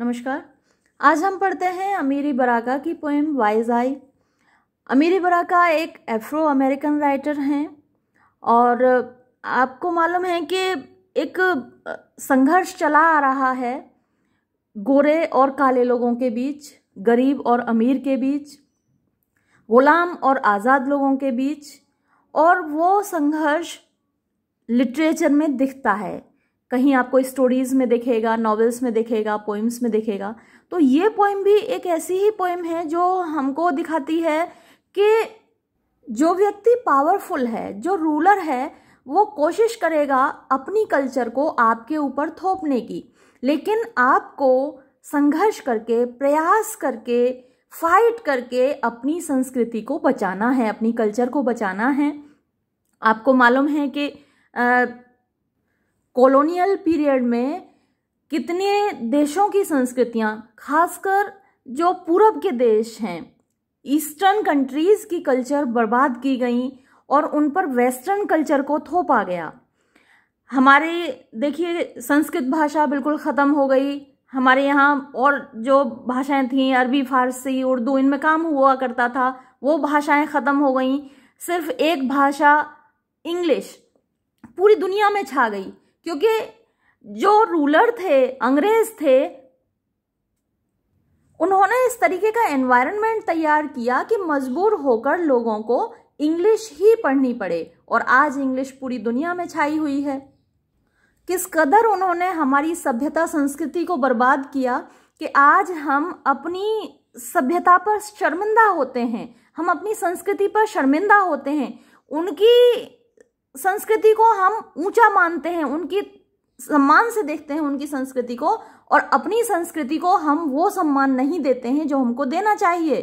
नमस्कार आज हम पढ़ते हैं अमीरी बराका की पोएम वाइज आई अमीरी बराका एक एफ्रो अमेरिकन राइटर हैं और आपको मालूम है कि एक संघर्ष चला आ रहा है गोरे और काले लोगों के बीच गरीब और अमीर के बीच ग़ुलाम और आज़ाद लोगों के बीच और वो संघर्ष लिटरेचर में दिखता है कहीं आपको स्टोरीज़ में देखेगा नॉवेल्स में देखेगा पोइम्स में देखेगा तो ये पोइम भी एक ऐसी ही पोइम है जो हमको दिखाती है कि जो व्यक्ति पावरफुल है जो रूलर है वो कोशिश करेगा अपनी कल्चर को आपके ऊपर थोपने की लेकिन आपको संघर्ष करके प्रयास करके फाइट करके अपनी संस्कृति को बचाना है अपनी कल्चर को बचाना है आपको मालूम है कि कॉलोनियल पीरियड में कितने देशों की संस्कृतियाँ खासकर जो पूरब के देश हैं ईस्टर्न कंट्रीज़ की कल्चर बर्बाद की गई और उन पर वेस्टर्न कल्चर को थोपा गया हमारे देखिए संस्कृत भाषा बिल्कुल ख़त्म हो गई हमारे यहाँ और जो भाषाएं थीं अरबी फारसी उर्दू इनमें काम हुआ करता था वो भाषाएं ख़त्म हो गई सिर्फ एक भाषा इंग्लिश पूरी दुनिया में छा गई क्योंकि जो रूलर थे अंग्रेज थे उन्होंने इस तरीके का एनवायरनमेंट तैयार किया कि मजबूर होकर लोगों को इंग्लिश ही पढ़नी पड़े और आज इंग्लिश पूरी दुनिया में छाई हुई है किस कदर उन्होंने हमारी सभ्यता संस्कृति को बर्बाद किया कि आज हम अपनी सभ्यता पर शर्मिंदा होते हैं हम अपनी संस्कृति पर शर्मिंदा होते हैं उनकी संस्कृति को हम ऊंचा मानते हैं उनकी सम्मान से देखते हैं उनकी संस्कृति को और अपनी संस्कृति को हम वो सम्मान नहीं देते हैं जो हमको देना चाहिए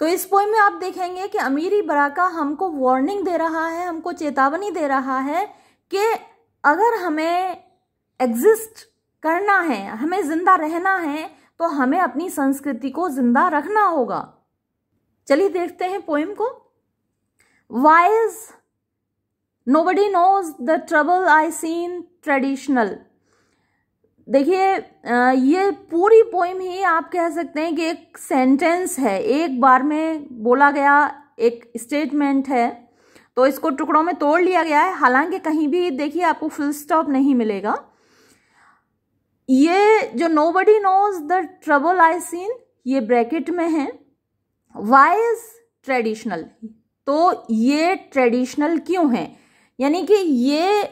तो इस पोई में आप देखेंगे कि अमीरी बराका हमको वार्निंग दे रहा है हमको चेतावनी दे रहा है कि अगर हमें एग्जिस्ट करना है हमें जिंदा रहना है तो हमें अपनी संस्कृति को जिंदा रखना होगा चलिए देखते हैं पोइम को why's nobody knows the trouble I seen traditional देखिए ये पूरी पोइम ही आप कह सकते हैं कि एक सेंटेंस है एक बार में बोला गया एक स्टेटमेंट है तो इसको टुकड़ों में तोड़ लिया गया है हालांकि कहीं भी देखिए आपको फुल स्टॉप नहीं मिलेगा ये जो nobody knows the trouble I seen ये ब्रैकेट में है वाइज ट्रेडिशनल तो ये ट्रेडिशनल क्यों है यानी कि ये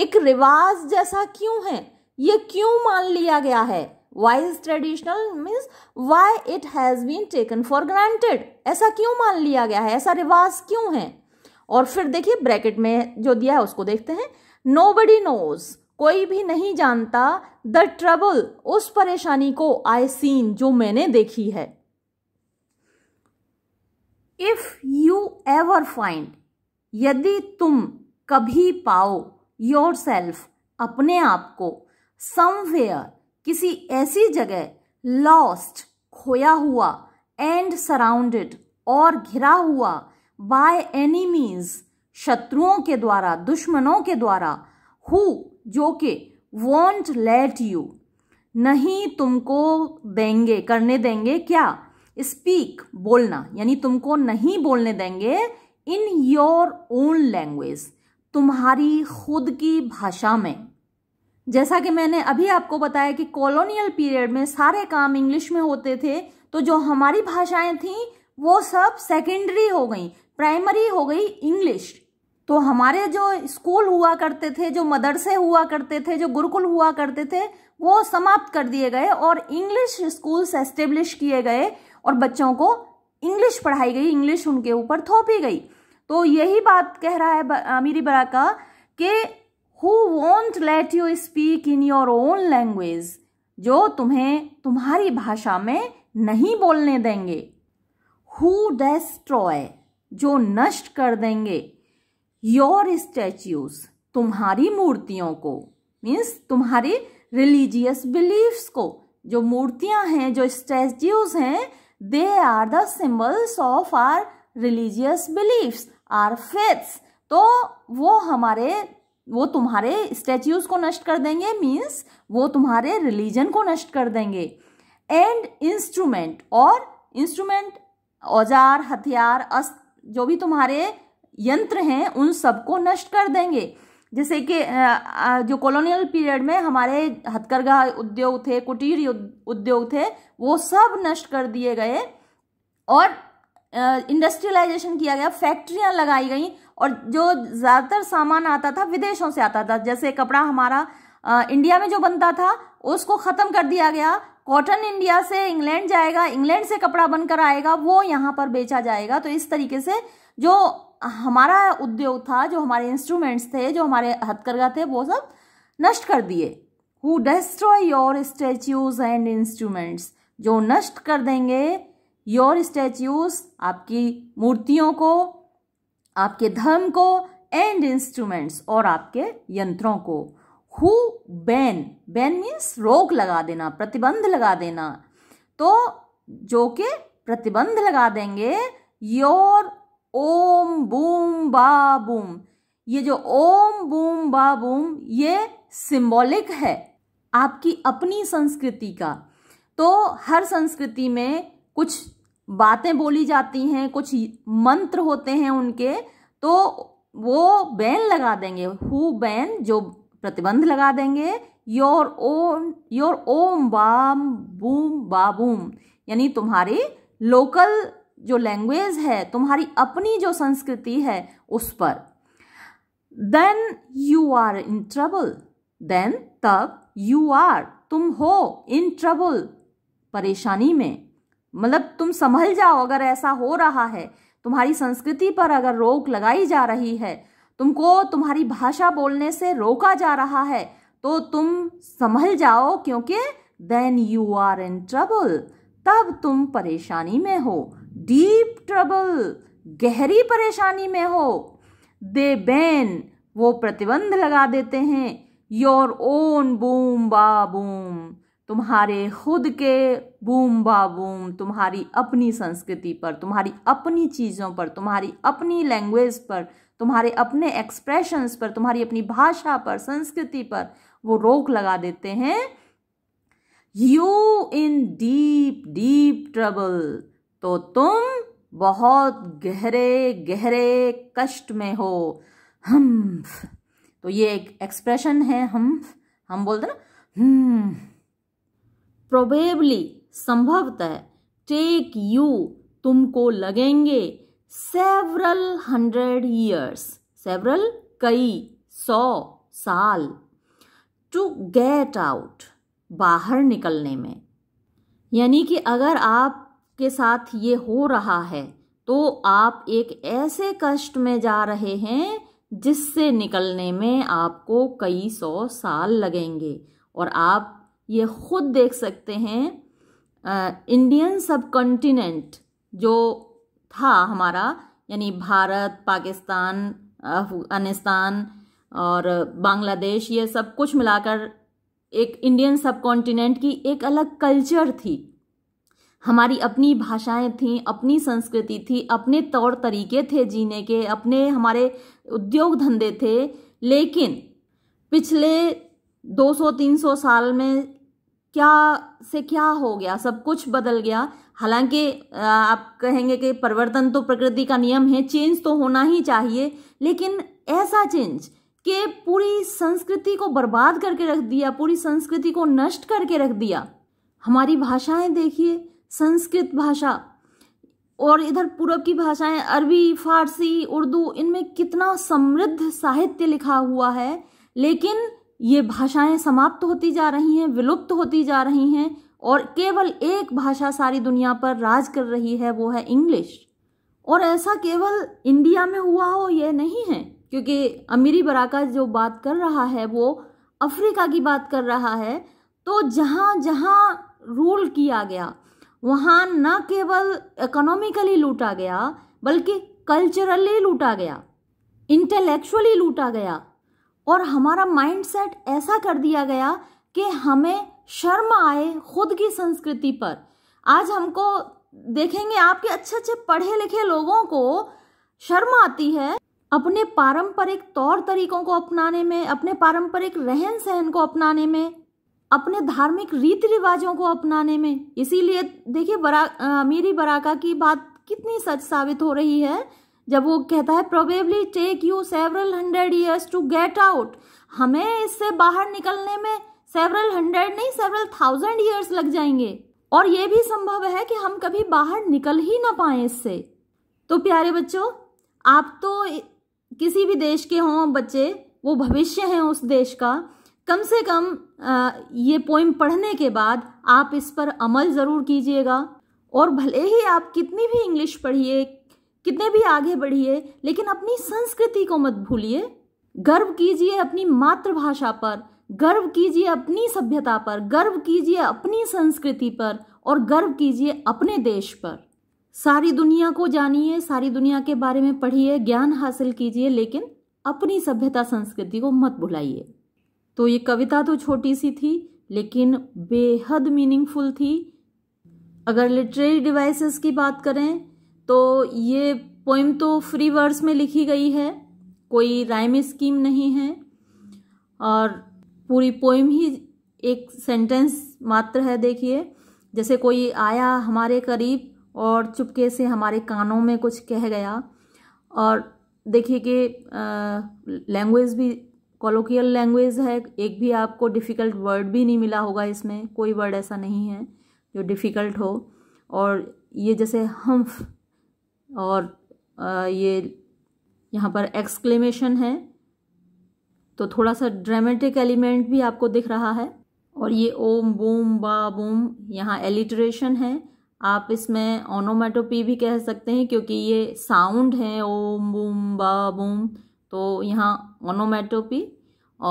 एक रिवाज जैसा क्यों है ये क्यों मान लिया गया है why is traditional means why it has been taken for granted ऐसा क्यों मान लिया गया है ऐसा रिवाज क्यों है और फिर देखिए ब्रैकेट में जो दिया है उसको देखते हैं नो बडी नोज कोई भी नहीं जानता द ट्रबल उस परेशानी को आई सीन जो मैंने देखी है इफ यू एवर फाइंड यदि तुम कभी पाओ योर सेल्फ अपने आप को समवेयर किसी ऐसी जगह लॉस्ट खोया हुआ एंड सराउंडेड और घिरा हुआ बाय एनिमीज शत्रुओं के द्वारा दुश्मनों के द्वारा हु जो कि वॉन्ट लेट यू नहीं तुमको देंगे करने देंगे क्या स्पीक बोलना यानी तुमको नहीं बोलने देंगे इन योर ओन लैंग्वेज तुम्हारी खुद की भाषा में जैसा कि मैंने अभी आपको बताया कि कॉलोनियल पीरियड में सारे काम इंग्लिश में होते थे तो जो हमारी भाषाएं थीं वो सब सेकेंडरी हो गई प्राइमरी हो गई इंग्लिश तो हमारे जो स्कूल हुआ करते थे जो मदरसे हुआ करते थे जो गुरुकुल हुआ करते थे वो समाप्त कर दिए गए और इंग्लिश स्कूल्स एस्टेब्लिश किए गए और बच्चों को इंग्लिश पढ़ाई गई इंग्लिश उनके ऊपर थोपी गई तो यही बात कह रहा है अमीरी बरा का कि who won't let you speak in your own language जो तुम्हें तुम्हारी भाषा में नहीं बोलने देंगे हु डेस्ट्रॉय जो नष्ट कर देंगे योर स्टैच्यूज तुम्हारी मूर्तियों को मीन्स तुम्हारी रिलीजियस बिलीफ्स को जो मूर्तियां हैं जो स्टैच्यूज हैं they are the symbols of our religious beliefs our faiths तो वो हमारे वो तुम्हारे स्टैच्यूज को नष्ट कर देंगे मीन्स वो तुम्हारे रिलीजन को नष्ट कर देंगे एंड इंस्ट्रूमेंट और इंस्ट्रूमेंट औजार हथियार अस्त जो भी तुम्हारे यंत्र हैं उन सबको नष्ट कर देंगे जैसे कि जो कॉलोनियल पीरियड में हमारे हथकरघा उद्योग थे कुटीर उद्योग थे वो सब नष्ट कर दिए गए और इंडस्ट्रियलाइजेशन किया गया फैक्ट्रियां लगाई गई और जो ज़्यादातर सामान आता था विदेशों से आता था जैसे कपड़ा हमारा आ, इंडिया में जो बनता था उसको ख़त्म कर दिया गया कॉटन इंडिया से इंग्लैंड जाएगा इंग्लैंड से कपड़ा बनकर आएगा वो यहाँ पर बेचा जाएगा तो इस तरीके से जो हमारा उद्योग था जो हमारे इंस्ट्रूमेंट्स थे जो हमारे हथकरघा थे वो सब नष्ट कर दिए who destroy your statues and instruments जो नष्ट कर देंगे योर स्टैच्यूज आपकी मूर्तियों को आपके धर्म को एंड इंस्ट्रूमेंट्स और आपके यंत्रों को हु बैन बैन मीन्स रोक लगा देना प्रतिबंध लगा देना तो जो के प्रतिबंध लगा देंगे your Om boom ba boom ये जो ओम बूम बा बूम ये सिंबॉलिक है आपकी अपनी संस्कृति का तो हर संस्कृति में कुछ बातें बोली जाती हैं कुछ मंत्र होते हैं उनके तो वो बैन लगा देंगे हु बैन जो प्रतिबंध लगा देंगे your Om your Om bam boom ba boom यानी तुम्हारी लोकल जो लैंग्वेज है तुम्हारी अपनी जो संस्कृति है उस पर then you are in trouble then तब यू आर तुम हो इन ट्रबल परेशानी में मतलब तुम संभल जाओ अगर ऐसा हो रहा है तुम्हारी संस्कृति पर अगर रोक लगाई जा रही है तुमको तुम्हारी भाषा बोलने से रोका जा रहा है तो तुम संभल जाओ क्योंकि then you are in trouble तब तुम परेशानी में हो डीप ट्रबल गहरी परेशानी में हो दे बैन वो प्रतिबंध लगा देते हैं your own boom ba boom तुम्हारे खुद के बूम बाबूम तुम्हारी अपनी संस्कृति पर तुम्हारी अपनी चीज़ों पर तुम्हारी अपनी लैंग्वेज पर तुम्हारे अपने एक्सप्रेशंस पर तुम्हारी अपनी भाषा पर संस्कृति पर वो रोक लगा देते हैं you in deep deep trouble तो तुम बहुत गहरे गहरे कष्ट में हो हम हम्म, तो ये एक एक्सप्रेशन है हम हम्म, हम बोलते ना हम्म प्रोबेबली संभवतः टेक यू तुमको लगेंगे सेवरल हंड्रेड ईयर्स सेवरल कई सौ साल टू गेट आउट बाहर निकलने में यानी कि अगर आपके साथ ये हो रहा है तो आप एक ऐसे कष्ट में जा रहे हैं जिससे निकलने में आपको कई सौ साल लगेंगे और आप ये खुद देख सकते हैं इंडियन सब कॉन्टिनेंट जो था हमारा यानी भारत पाकिस्तान अफगानिस्तान और बांग्लादेश ये सब कुछ मिलाकर एक इंडियन सब कॉन्टिनेंट की एक अलग कल्चर थी हमारी अपनी भाषाएं थीं अपनी संस्कृति थी अपने तौर तरीके थे जीने के अपने हमारे उद्योग धंधे थे लेकिन पिछले 200-300 साल में क्या से क्या हो गया सब कुछ बदल गया हालांकि आप कहेंगे कि परिवर्तन तो प्रकृति का नियम है चेंज तो होना ही चाहिए लेकिन ऐसा चेंज कि पूरी संस्कृति को बर्बाद करके रख दिया पूरी संस्कृति को नष्ट करके रख दिया हमारी भाषाएं देखिए संस्कृत भाषा और इधर पूर्व की भाषाएं अरबी फारसी उर्दू इनमें कितना समृद्ध साहित्य लिखा हुआ है लेकिन ये भाषाएं समाप्त होती जा रही हैं विलुप्त होती जा रही हैं और केवल एक भाषा सारी दुनिया पर राज कर रही है वो है इंग्लिश और ऐसा केवल इंडिया में हुआ हो ये नहीं है क्योंकि अमीरी बराका जो बात कर रहा है वो अफ्रीका की बात कर रहा है तो जहाँ जहाँ रूल किया गया वहाँ न केवल इकोनॉमिकली लूटा गया बल्कि कल्चरली लूटा गया इंटेलेक्चुअली लूटा गया और हमारा माइंडसेट ऐसा कर दिया गया कि हमें शर्म आए खुद की संस्कृति पर आज हमको देखेंगे आपके अच्छे अच्छे पढ़े लिखे लोगों को शर्म आती है अपने पारंपरिक तौर तरीकों को अपनाने में अपने पारंपरिक रहन सहन को अपनाने में अपने धार्मिक रीति रिवाजों को अपनाने में इसीलिए देखिए बरा अमीरी बराका की बात कितनी सच साबित हो रही है जब वो कहता है probably take you several hundred years to get out हमें इससे बाहर निकलने में सेवरल हंड्रेड नहीं सेवरल थाउजेंड ईयर्स लग जाएंगे और ये भी संभव है कि हम कभी बाहर निकल ही ना पाए इससे तो प्यारे बच्चों आप तो किसी भी देश के हों बच्चे वो भविष्य हैं उस देश का कम से कम ये पोइम पढ़ने के बाद आप इस पर अमल ज़रूर कीजिएगा और भले ही आप कितनी भी इंग्लिश पढ़िए कितने भी आगे बढ़िए लेकिन अपनी संस्कृति को मत भूलिए गर्व कीजिए अपनी मातृभाषा पर गर्व कीजिए अपनी सभ्यता पर गर्व कीजिए अपनी संस्कृति पर और गर्व कीजिए अपने देश पर सारी दुनिया को जानिए सारी दुनिया के बारे में पढ़िए ज्ञान हासिल कीजिए लेकिन अपनी सभ्यता संस्कृति को मत भुलाइए तो ये कविता तो छोटी सी थी लेकिन बेहद मीनिंगफुल थी अगर लिटरेरी डिवाइसेस की बात करें तो ये पोइम तो फ्री वर्ड्स में लिखी गई है कोई राइम स्कीम नहीं है और पूरी पोइम ही एक सेंटेंस मात्र है देखिए जैसे कोई आया हमारे करीब और चुपके से हमारे कानों में कुछ कह गया और देखिए कि लैंग्वेज भी कॉलोकियल लैंग्वेज है एक भी आपको डिफ़िकल्ट वर्ड भी नहीं मिला होगा इसमें कोई वर्ड ऐसा नहीं है जो डिफ़िकल्ट हो और ये जैसे हम्फ और ये यहाँ पर एक्सक्लेमेशन है तो थोड़ा सा ड्रामेटिक एलिमेंट भी आपको दिख रहा है और ये ओम बूम बा बूम यहाँ एलिट्रेशन है आप इसमें ओनोमेटोपी भी कह सकते हैं क्योंकि ये साउंड है ओम बूम बा बूम तो यहाँ ओनोमेटोपी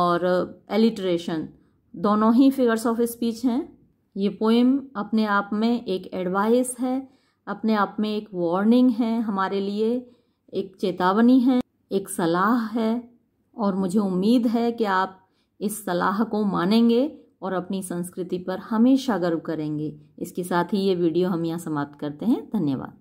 और एलिट्रेशन दोनों ही फिगर्स ऑफ स्पीच हैं ये पोइम अपने आप में एक एडवाइस है अपने आप में एक वार्निंग है हमारे लिए एक चेतावनी है एक सलाह है और मुझे उम्मीद है कि आप इस सलाह को मानेंगे और अपनी संस्कृति पर हमेशा गर्व करेंगे इसके साथ ही ये वीडियो हम यहाँ समाप्त करते हैं धन्यवाद